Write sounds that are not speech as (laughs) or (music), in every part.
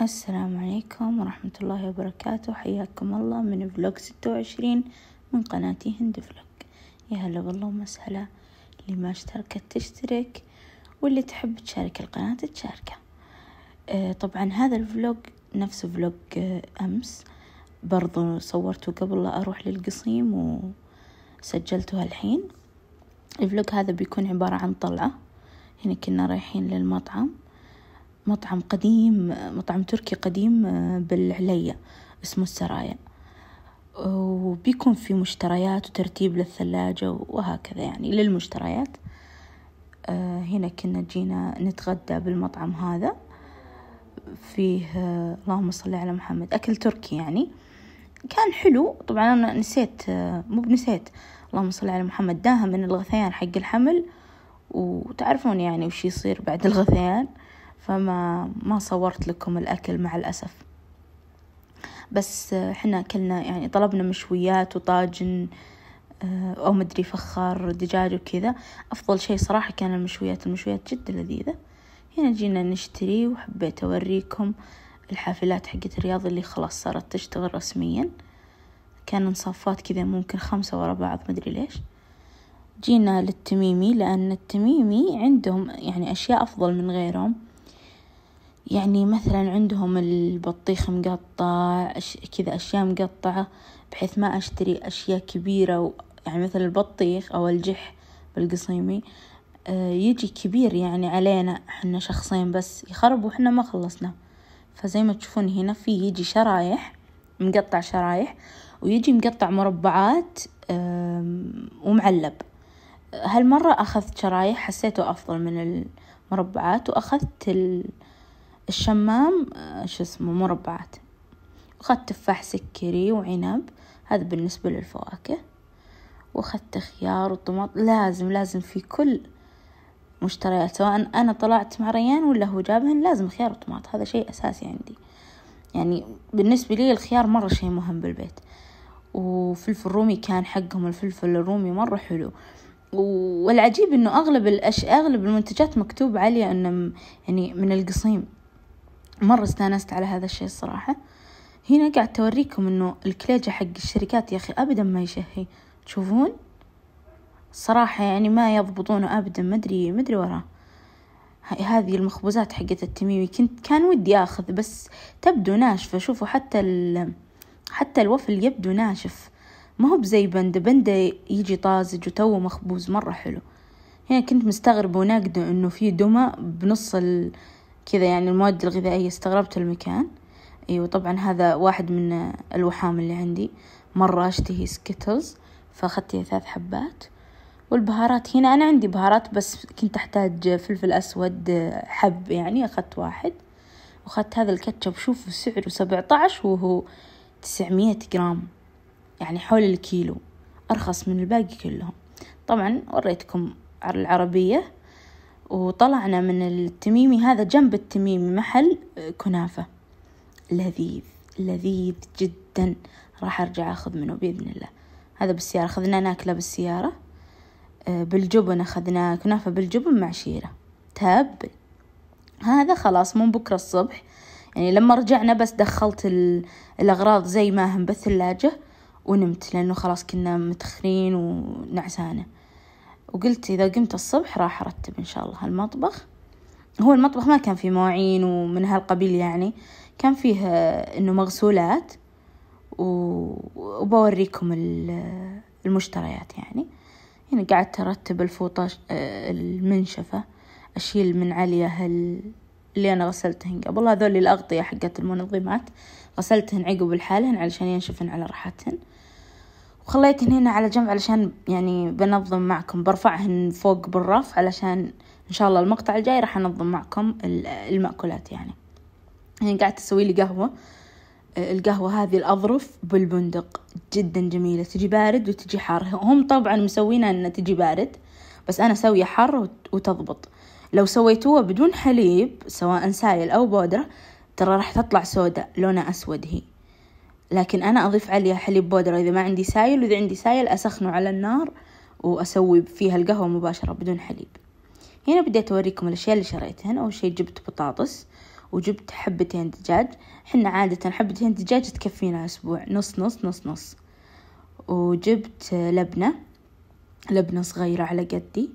السلام عليكم ورحمة الله وبركاته حياكم الله من فلوق ستة وعشرين من قناتي هند فلوق يا هلا والله ومسهلا اللي ما اشتركت تشترك واللي تحب تشارك القناة تشاركه آه طبعا هذا الفلوق نفس فلوق آه أمس برضو صورته قبل لا أروح للقصيم وسجلته الحين الفلوج هذا بيكون عبارة عن طلعة هنا كنا رايحين للمطعم مطعم قديم مطعم تركي قديم آه، بالعلية اسمه السرايا وبيكون في مشتريات وترتيب للثلاجة وهكذا يعني للمشتريات آه، هنا كنا جينا نتغدى بالمطعم هذا فيه آه، اللهم صل على محمد أكل تركي يعني كان حلو طبعا أنا نسيت مو بنسيت اللهم صل على محمد داها من الغثيان حق الحمل وتعرفون يعني وش يصير بعد الغثيان فما ما صورت لكم الأكل مع الأسف بس آه، حنا أكلنا يعني طلبنا مشويات وطاجن آه، أو مدري فخار دجاج وكذا أفضل شيء صراحة كان المشويات المشويات جدا لذيذة هنا جينا نشتري وحبيت أوريكم الحافلات حقت الرياض اللي خلاص صارت تشتغل رسمياً كان صفات كذا ممكن خمسة ورا بعض مدري ليش جينا للتميمي لأن التميمي عندهم يعني أشياء أفضل من غيرهم يعني مثلا عندهم البطيخ مقطع كذا أشياء مقطعة بحيث ما أشتري أشياء كبيرة يعني مثل البطيخ أو الجح بالقصيمي آه، يجي كبير يعني علينا احنا شخصين بس يخرب واحنا ما خلصنا فزي ما تشوفون هنا في يجي شرايح مقطع شرايح ويجي مقطع مربعات ومعلب هالمرة أخذت شرايح حسيته أفضل من المربعات وأخذت الشمام آه، شو اسمه مربعات أخذت تفاح سكري وعنب هذا بالنسبة للفواكه وأخذت خيار وطماط لازم لازم في كل مشتريات سواء أنا طلعت مع ريان ولا هو جابهن لازم خيار وطماط هذا شيء أساسي عندي يعني بالنسبة لي الخيار مرة شيء مهم بالبيت وفلفل رومي كان حقهم الفلفل الرومي مرة حلو والعجيب انه اغلب الأش... اغلب المنتجات مكتوب عليها انه يعني من القصيم مرة استانست على هذا الشيء الصراحة هنا قاعد توريكم انه الكليجة حق الشركات يا اخي ابدا ما يشهي تشوفون صراحة يعني ما يضبطونه ابدا ما ادري ما ادري وراه هذه المخبوزات حقت التميمي كنت كان ودي اخذ بس تبدو ناشفة شوفوا حتى ال حتى الوفل يبدو ناشف ما هو بزي بند بند يجي طازج وتو مخبوز مرة حلو هنا كنت مستغربة وناقدة إنه في دمى بنص ال... كذا يعني المواد الغذائية استغربت المكان أيوة طبعا هذا واحد من الوحام اللي عندي مرة أشتهي سكيتلز فأخذت ثلاث حبات والبهارات هنا أنا عندي بهارات بس كنت أحتاج فلفل أسود حب يعني أخذت واحد وأخذت هذا الكاتشب شوفوا سعره سبعة عشر وهو تسعمية جرام يعني حول الكيلو أرخص من الباقي كلهم طبعا وريتكم العربية وطلعنا من التميمي هذا جنب التميمي محل كنافة لذيذ لذيذ جدا راح أرجع أخذ منه بإذن الله هذا بالسيارة أخذنا ناكله بالسيارة آه، بالجبن أخذنا كنافة بالجبن مع شيرة تهبل هذا خلاص من بكرة الصبح يعني لما رجعنا بس دخلت الأغراض زي ما هم بالثلاجة ونمت لأنه خلاص كنا متخرين ونعسانة وقلت إذا قمت الصبح راح أرتب إن شاء الله المطبخ هو المطبخ ما كان فيه مواعين ومن هالقبيل يعني كان فيه إنه مغسولات وبوريكم المشتريات يعني يعني قعدت أرتب الفوطة المنشفة أشيل من عليها اللي أنا غسلتهن قبل هذول الأغطية حقت المنظمات غسلتهن عقب الحالهن علشان ينشفن على راحتهن وخليتهن هنا على جنب علشان يعني بنظم معكم برفعهن فوق بالرف علشان إن شاء الله المقطع الجاي راح أنظم معكم المأكولات يعني يعني قاعدة تسوي لي قهوة القهوة هذه الأظرف بالبندق جدا جميلة تجي بارد وتجي حار هم طبعا مسوينها أنها تجي بارد بس أنا سوية حر وتضبط لو سويتوه بدون حليب سواء سائل أو بودرة ترى راح تطلع سوداء لونها أسود هي لكن أنا أضيف عليها حليب بودرة إذا ما عندي سايل وإذا عندي سايل أسخنه على النار وأسوي فيها القهوة مباشرة بدون حليب هنا بديت أوريكم الأشياء اللي شريتها أول شي جبت بطاطس وجبت حبتين دجاج حنا عادة حبتين دجاج تكفينا أسبوع نص نص نص نص وجبت لبنة لبنة صغيرة على قدي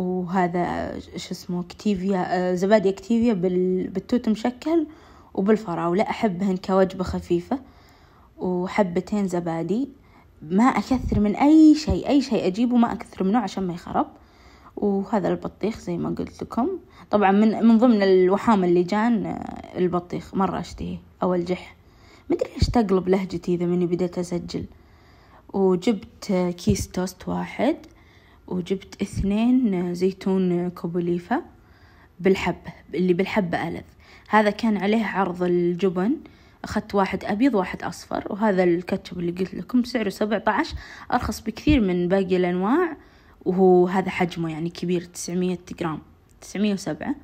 وهذا شو اسمه اكتيفيا آه، زبادي اكتيفيا بالتوت مشكل وبالفراولة أحبهن كوجبة خفيفة وحبتين زبادي ما أكثر من أي شيء أي شيء أجيبه ما أكثر منه عشان ما يخرب وهذا البطيخ زي ما قلت لكم طبعا من, من ضمن الوحام اللي جان آه، البطيخ مرة أشتهيه أو الجح مدري ليش تقلب لهجتي إذا مني بديت أسجل وجبت آه، كيس توست واحد وجبت اثنين زيتون كوبوليفة بالحبة اللي بالحبة ألذ هذا كان عليه عرض الجبن أخذت واحد أبيض واحد أصفر وهذا الكاتشب اللي قلت لكم سعره سبعة عشر أرخص بكثير من باقي الأنواع وهو هذا حجمه يعني كبير تسعمية جرام تسعمية وسبعة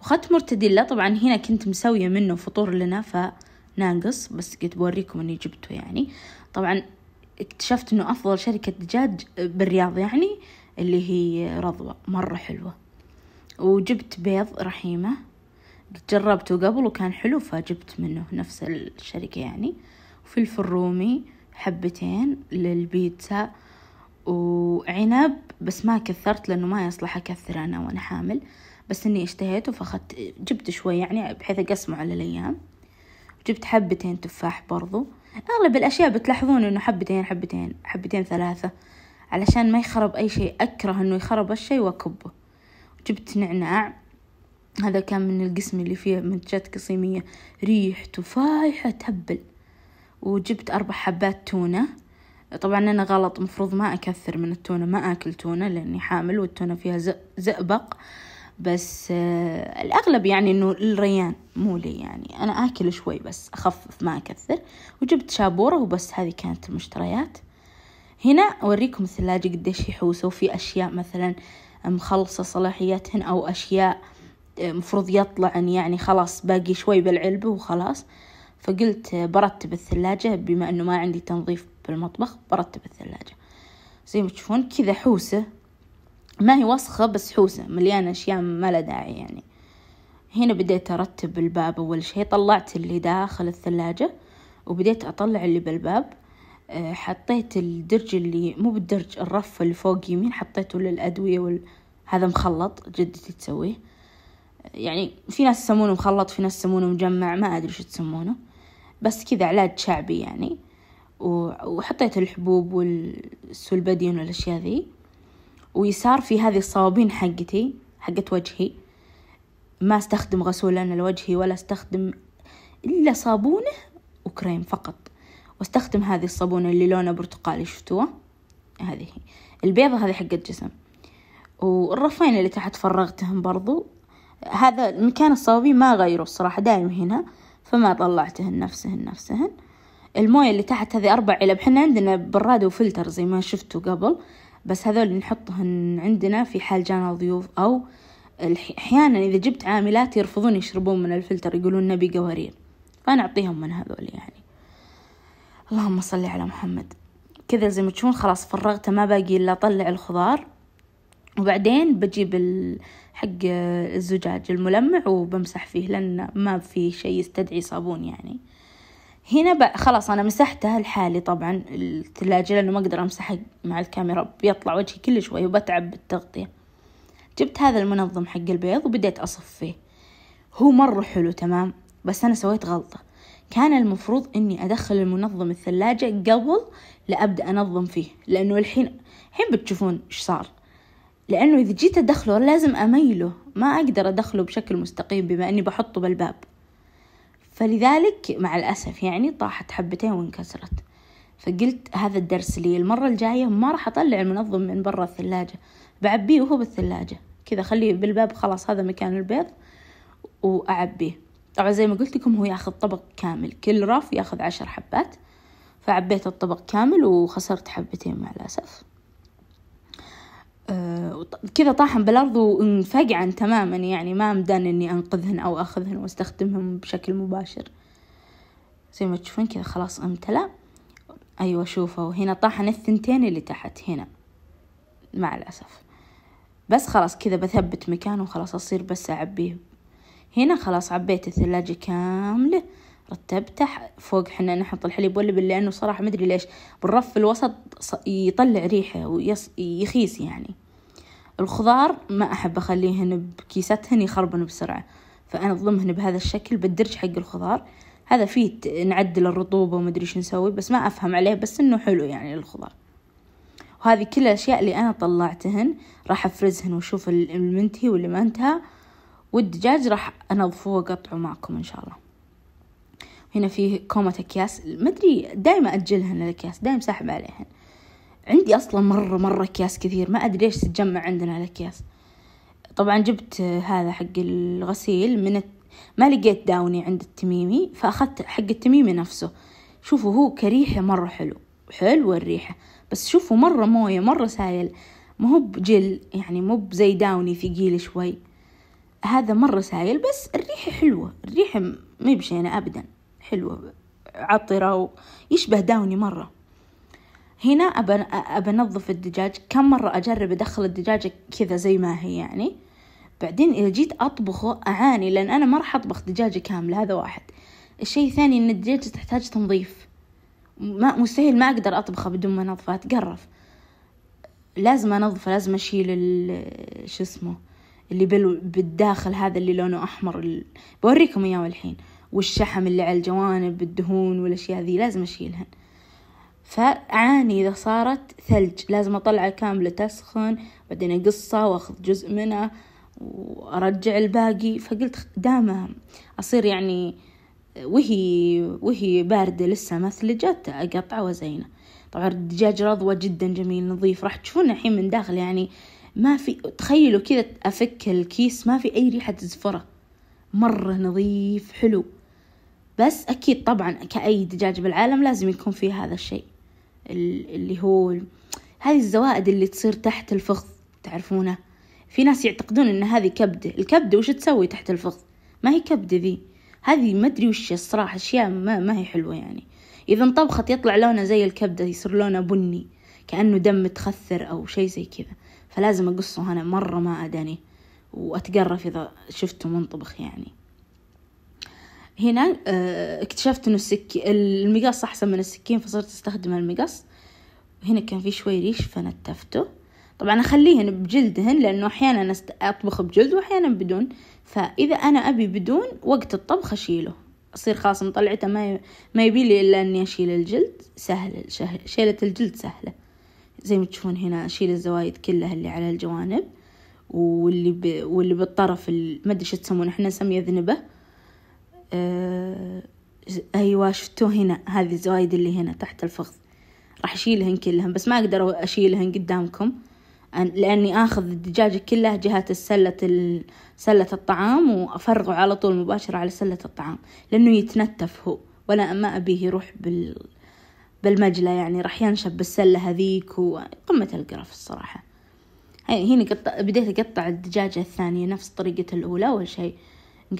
وأخذت مرتديلا طبعا هنا كنت مسوية منه فطور لنا فناقص بس قلت بوريكم إني جبته يعني طبعا اكتشفت إنه أفضل شركة دجاج بالرياض يعني آه اللي هي رضوى مرة حلوة وجبت بيض رحيمة جربته قبل وكان حلو فجبت منه نفس الشركة يعني وفلفل رومي حبتين للبيتزا وعنب بس ما كثرت لأنه ما يصلح أكثر أنا وأنا حامل بس إني اشتهيته فأخذت جبت شوي يعني بحيث أقسمه على الأيام جبت حبتين تفاح برضو أغلب الأشياء بتلاحظون إنه حبتين حبتين حبتين ثلاثة علشان ما يخرب أي شيء أكره إنه يخرب الشي وأكبه جبت نعناع هذا كان من القسم اللي فيه منتجات قصيمية ريحته فايحة تهبل وجبت أربع حبات تونة طبعا أنا غلط مفروض ما أكثر من التونة ما أكل تونة لأني حامل والتونة فيها زئبق بس آه الأغلب يعني إنه الريان مو لي يعني أنا آكل شوي بس أخفف ما أكثر وجبت شابورة وبس هذه كانت المشتريات هنا أوريكم الثلاجة قديش يحوسوا في أشياء مثلا مخلصة صلاحيتهن أو أشياء مفروض يطلعن يعني خلاص باقي شوي بالعلبة وخلاص فقلت برتب الثلاجة بما أنه ما عندي تنظيف بالمطبخ برتب الثلاجة زي ما تشوفون كذا حوسة ما هي وسخة بس حوسة مليانة أشياء ما لها داعي يعني هنا بديت أرتب الباب أول شي طلعت اللي داخل الثلاجة وبديت أطلع اللي بالباب آه، حطيت الدرج اللي مو بالدرج الرف اللي فوق يمين حطيته للأدوية وال... هذا مخلط جدتي تسويه يعني في ناس يسمونه مخلط في ناس يسمونه مجمع ما أدري شو تسمونه بس كذا علاج شعبي يعني و... وحطيت الحبوب والسلبدين والأشياء ذي ويسار في هذه الصوابين حقتي حقت وجهي ما استخدم غسول أنا لوجهي ولا استخدم إلا صابونه وكريم فقط واستخدم هذه الصابونة اللي لونها برتقالي شفتوها هذه البيضة هذه حق الجسم والرفين اللي تحت فرغتهم برضو هذا مكان الصوابين ما غيره الصراحة دايم هنا فما طلعتهن نفسهن نفسهن الموية اللي تحت هذه أربع علب حنا عندنا براد وفلتر زي ما شفتوا قبل بس هذول نحطهن عندنا في حال جانا ضيوف أو أحيانا إذا جبت عاملات يرفضون يشربون من الفلتر يقولون نبي قوارير فأنا أعطيهم من هذول يعني اللهم صل على محمد كذا زي ما تشوفون خلاص فرغته ما باقي إلا أطلع الخضار وبعدين بجيب حق الزجاج الملمع وبمسح فيه لأن ما في شيء يستدعي صابون يعني هنا بقى خلاص أنا مسحتها لحالي طبعا الثلاجة لأنه ما أقدر امسح مع الكاميرا بيطلع وجهي كل شوي وبتعب بالتغطية جبت هذا المنظم حق البيض وبديت اصفيه هو مرة حلو تمام بس أنا سويت غلطة كان المفروض اني ادخل المنظم الثلاجة قبل لابدا انظم فيه لانه الحين الحين بتشوفون ايش صار لانه اذا جيت ادخله لازم اميله ما اقدر ادخله بشكل مستقيم بما اني بحطه بالباب فلذلك مع الاسف يعني طاحت حبتين وانكسرت فقلت هذا الدرس لي المرة الجاية ما راح أطلع المنظم من برا الثلاجة بعبيه وهو بالثلاجة كذا خليه بالباب خلاص هذا مكان البيض وأعبيه طبعا زي ما قلت لكم هو ياخذ طبق كامل كل رف ياخذ عشر حبات فعبيت الطبق كامل وخسرت حبتين مع الأسف أه، كذا طاحن بالأرض وانفقعن تماما يعني ما أمدان إني أنقذهن أو أخذهن واستخدمهم بشكل مباشر زي ما تشوفون كذا خلاص امتلأ أيوة شوفوا هنا طاحن الثنتين اللي تحت هنا مع الأسف بس خلاص كذا بثبت مكانه وخلاص أصير بس أعبيه هنا خلاص عبيت الثلاجة كاملة رتبته فوق حنا نحط الحليب واللبن لأنه صراحة مدري ليش بالرف في الوسط يطلع ريحة ويخيس يعني الخضار ما أحب أخليهن بكيستهن يخربن بسرعة فأنا أظلمهن بهذا الشكل بالدرج حق الخضار هذا فيه نعدل الرطوبة ومدري شو نسوي بس ما أفهم عليه بس إنه حلو يعني الخضار وهذه كل الأشياء اللي أنا طلعتهن راح أفرزهن وأشوف المنتهي واللي ما انتهى والدجاج راح أنظفه وأقطعه معكم إن شاء الله هنا في كومة أكياس مدري دايما أجلهن الأكياس دايما ساحب عليهن عندي أصلا مرة مرة أكياس كثير ما أدري ليش تتجمع عندنا الأكياس طبعا جبت هذا حق الغسيل من الت... ما لقيت داوني عند التميمي فأخذت حق التميمي نفسه شوفوا هو كريحة مرة حلو حلوة الريحة بس شوفوا مرة موية مرة سايل ما هو بجل يعني مو زي داوني ثقيل شوي هذا مرة سايل بس الريحة حلوة الريحة ما بشينة أبدا حلوة عطرة ويشبه داوني مرة هنا أبى أنظف الدجاج كم مرة أجرب أدخل الدجاجة كذا زي ما هي يعني بعدين إذا جيت أطبخه أعاني لأن أنا ما راح أطبخ دجاجة كاملة هذا واحد الشيء الثاني إن الدجاجة تحتاج تنظيف ما مستحيل ما أقدر أطبخه بدون ما أنظفه أتقرف لازم أنظفه لازم أشيل شو اسمه اللي بال... بالداخل هذا اللي لونه أحمر ال... بوريكم إياه الحين والشحم اللي على الجوانب الدهون والأشياء ذي لازم أشيلهن فأعاني إذا صارت ثلج لازم أطلعه كاملة تسخن بعدين أقصه وأخذ جزء منه وأرجع الباقي فقلت دامه أصير يعني وهي وهي باردة لسه ما ثلجت أقطعه وأزينه طبعا الدجاج رضوة جدا جميل نظيف راح تشوفونه الحين من داخل يعني ما في تخيلوا كذا أفك الكيس ما في أي ريحة زفرة مرة نظيف حلو بس أكيد طبعا كأي دجاج بالعالم لازم يكون فيه هذا الشيء اللي هو هذه الزوائد اللي تصير تحت الفخذ تعرفونه في ناس يعتقدون ان هذه كبدة الكبدة وش تسوي تحت الفخذ ما هي كبدة ذي هذه ما ادري وش الصراحة اشياء ما, ما هي حلوة يعني اذا انطبخت يطلع لونه زي الكبدة يصير لونه بني كأنه دم متخثر أو شيء زي كذا فلازم أقصه أنا مرة ما أداني وأتقرف إذا شفته منطبخ يعني هنا آه، اكتشفت انه السكي المقص احسن من السكين فصرت استخدم المقص هنا كان في شوي ريش فنتفته طبعا اخليهن بجلدهن لانه احيانا اطبخ بجلد واحيانا بدون فاذا انا ابي بدون وقت الطبخ اشيله اصير خلاص مطلعته ما ما يبي لي الا اني اشيل الجلد سهل شيلة الجلد سهله زي ما تشوفون هنا أشيل الزوايد كلها اللي على الجوانب واللي ب... واللي بالطرف ما ادري شو تسمونه احنا نسميه ذنبه اه... ايوه شفتوا هنا هذه الزوايد اللي هنا تحت الفخذ راح اشيلهن كلهن بس ما اقدر اشيلهن قدامكم لاني اخذ الدجاجه كلها جهه السله ال... سله الطعام وافرغه على طول مباشره على سله الطعام لانه يتنتف هو ولا ما ابيه يروح بال بالمجلى يعني راح ينشب بالسلة هذيك وقمة القرف الصراحة هي هنا قطع بديت أقطع الدجاجة الثانية نفس طريقة الأولى أول شيء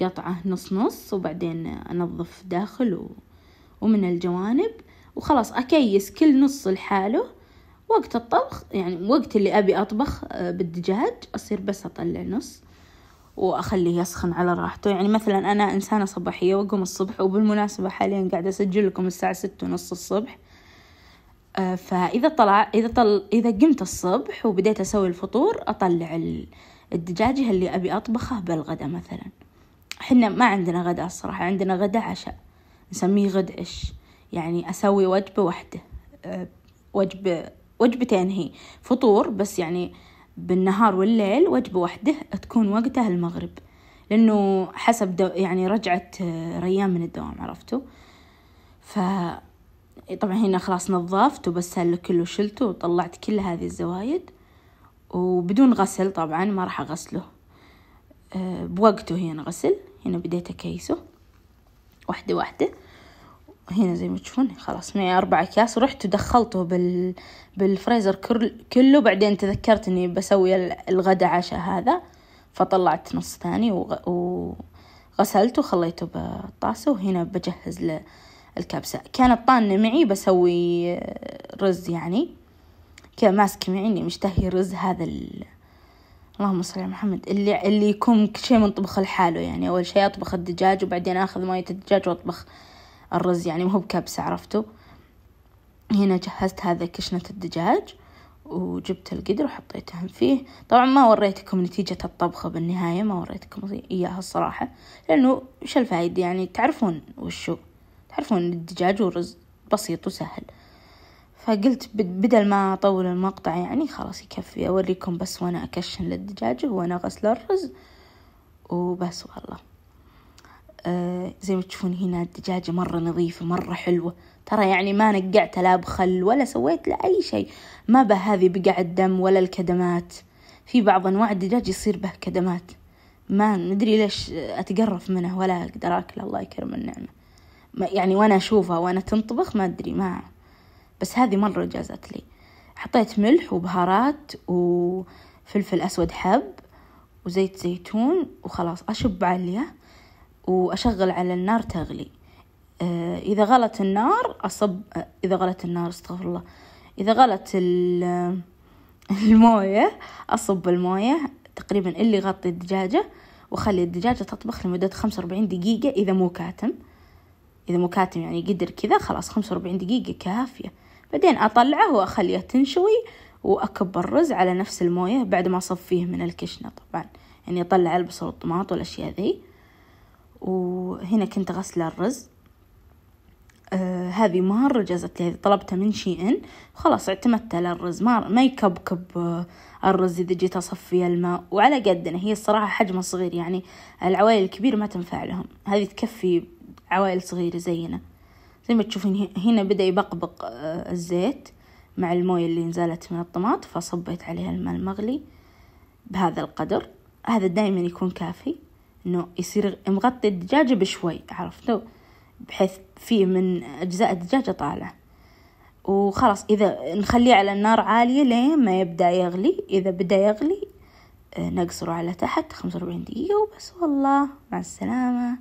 قطعه نص نص وبعدين أنظف داخل و... ومن الجوانب وخلاص أكيس كل نص لحاله وقت الطبخ يعني وقت اللي أبي أطبخ آه، بالدجاج أصير بس أطلع نص واخليه يسخن على راحته يعني مثلا انا انسانه صباحيه واقوم الصبح وبالمناسبه حاليا قاعده اسجل لكم الساعه ستة ونص الصبح آه، فاذا طلع اذا طل اذا قمت الصبح وبديت اسوي الفطور اطلع الدجاجه اللي ابي اطبخه بالغدا مثلا احنا ما عندنا غدا الصراحه عندنا غدا عشاء نسميه غد عش يعني اسوي وجبه واحده آه، وجبه وجبتين هي فطور بس يعني بالنهار والليل وجبه واحده تكون وقتها المغرب لانه حسب دو يعني رجعت آه، ريان من الدوام عرفتوا ف إيه، طبعا هنا خلاص نظفت هل كله شلته وطلعت كل هذه الزوايد وبدون غسل طبعا ما راح اغسله أه، بوقته هنا غسل هنا بديت اكيسه واحدة واحدة هنا زي ما تشوفون خلاص معي أربع أكياس ورحت ودخلته بال... بالفريزر كله بعدين تذكرت إني بسوي الغدا عشاء هذا فطلعت نص ثاني وغ... وغسلته وخليته بالطاسة وهنا بجهز له الكبسة كانت طانة معي بسوي رز يعني كذا ماسك معي إني مشتهي رز هذا ال... اللهم صل على محمد اللي اللي يكون كل شيء منطبخ لحاله يعني أول شيء أطبخ الدجاج وبعدين آخذ مية الدجاج وأطبخ الرز يعني مو بكبسة عرفتوا هنا جهزت هذا كشنة الدجاج وجبت القدر وحطيتهم فيه طبعا ما وريتكم نتيجة الطبخة بالنهاية ما وريتكم إياها الصراحة لأنه وش الفايدة يعني تعرفون وشو تعرفون الدجاج والرز بسيط وسهل فقلت بدل ما أطول المقطع يعني خلاص يكفي أوريكم بس وأنا أكشن للدجاجة وأنا غسل الرز وبس والله آه، زي ما تشوفون هنا الدجاجة مرة نظيفة مرة حلوة ترى يعني ما نقعت لا بخل ولا سويت لأي أي شيء ما به هذه بقع الدم ولا الكدمات في بعض أنواع الدجاج يصير به كدمات ما ندري ليش أتقرف منه ولا أقدر أكله الله يكرم النعمة يعني وانا اشوفها وانا تنطبخ ما ادري ما بس هذه مرة جازت لي حطيت ملح وبهارات وفلفل اسود حب وزيت زيتون وخلاص اشب عليه واشغل على النار تغلي آه، اذا غلت النار اصب آه، اذا غلت النار استغفر الله اذا غلت (laughs) المويه اصب المويه تقريبا اللي غطي الدجاجه واخلي الدجاجه تطبخ لمده خمسة وأربعين دقيقه اذا مو كاتم إذا مكاتم يعني قدر كذا خلاص خمسة وأربعين دقيقة كافية بعدين أطلعه وأخليه تنشوي وأكب الرز على نفس الموية بعد ما أصفيه من الكشنة طبعا يعني أطلع البصل والطماط والأشياء ذي وهنا كنت غسل الرز آه هذه مرة جازت لي طلبتها من شي ان خلاص اعتمدتها للرز ما ما يكبكب آه، الرز اذا جيت اصفي الماء وعلى قدنا هي الصراحة حجمها صغير يعني العوائل الكبيرة ما تنفع لهم هذه تكفي عوائل صغيرة زينا زي ما تشوفين هنا بدأ يبقبق آه، الزيت مع الموية اللي نزلت من الطماط فصبيت عليها الماء المغلي بهذا القدر هذا دائما يكون كافي انه يصير مغطي الدجاجة بشوي عرفتوا بحيث فيه من اجزاء الدجاجة طالع وخلاص اذا نخليه على النار عالية لين ما يبدأ يغلي اذا بدأ يغلي آه، نقصره على تحت خمسة وأربعين دقيقة وبس والله مع السلامة